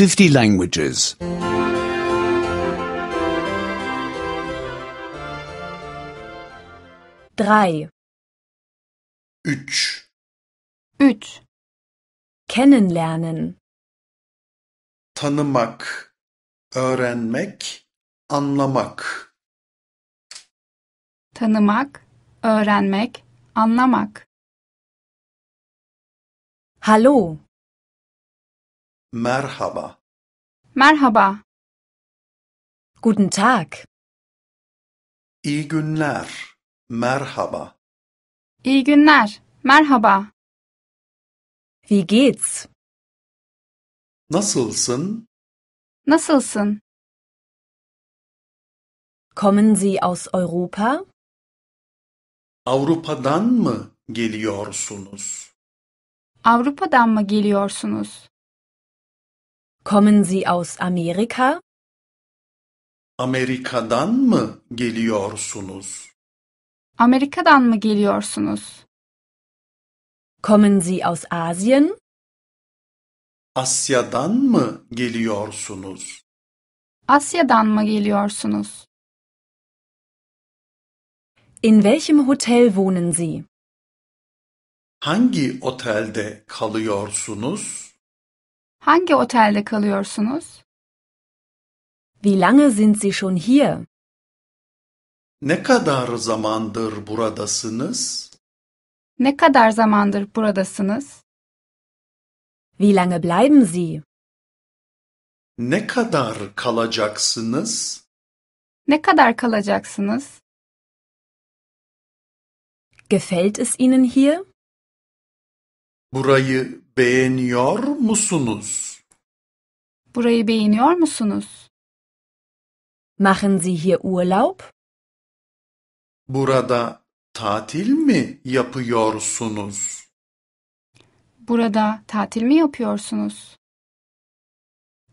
50 languages. 3 3 Kennenlernen Tanımak, öğrenmek, anlamak. Tanımak, öğrenmek, anlamak. Hallo. Merhaba. Merhaba. Guten Tag. İyi günler. Merhaba. İyi günler. Merhaba. Wie geht's? Nasılsın? Nasılsın? Kommen Sie aus Europa? Avrupa'dan mı geliyorsunuz? Avrupa'dan mı geliyorsunuz? Kommen Sie aus Amerika? Amerika'dan mı geliyorsunuz? Amerika'dan mı geliyorsunuz? Kommen Sie aus Asien? Asya'dan mı geliyorsunuz? Asya'dan mı geliyorsunuz? In welchem Hotel wohnen Sie? Hangi otelde kalıyorsunuz? Hangi otelde kalıyorsunuz? Wie lange sind Sie schon hier? Ne kadar zamandır buradasınız? Ne kadar zamandır buradasınız? Wie lange bleiben Sie? Ne kadar kalacaksınız? Ne kadar kalacaksınız? Gefällt es Ihnen hier? Burayı beğeniyor musunuz? Burayı beğeniyor musunuz? Machen Sie hier Urlaub? Burada tatil mi yapıyorsunuz? Burada tatil mi yapıyorsunuz?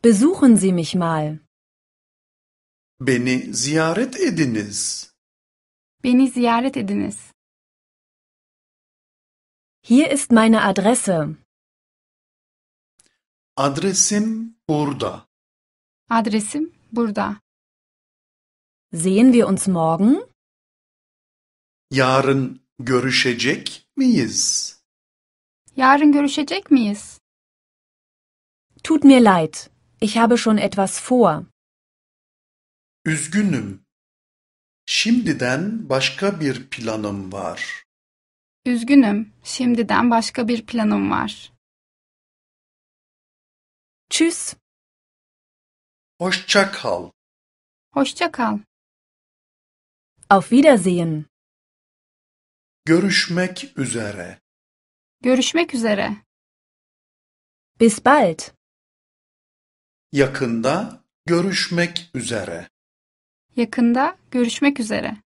Besuchen Sie mich mal. Beni ziyaret ediniz. Beni ziyaret ediniz. Hier ist meine Adresse. Adresim burda. Adresim burda. Sehen wir uns morgen? Yarın görüşecek miyiz? Yarın görüşecek miyiz? Tut mir leid. Ich habe schon etwas vor. Üzgünüm. Şimdiden başka bir planım var. Üzgünüm, şimdiden başka bir planım var. Tschüss. Hoşça kal. Hoşça kal. Auf Wiedersehen. Görüşmek üzere. Görüşmek üzere. Bis bald. Yakında görüşmek üzere. Yakında görüşmek üzere.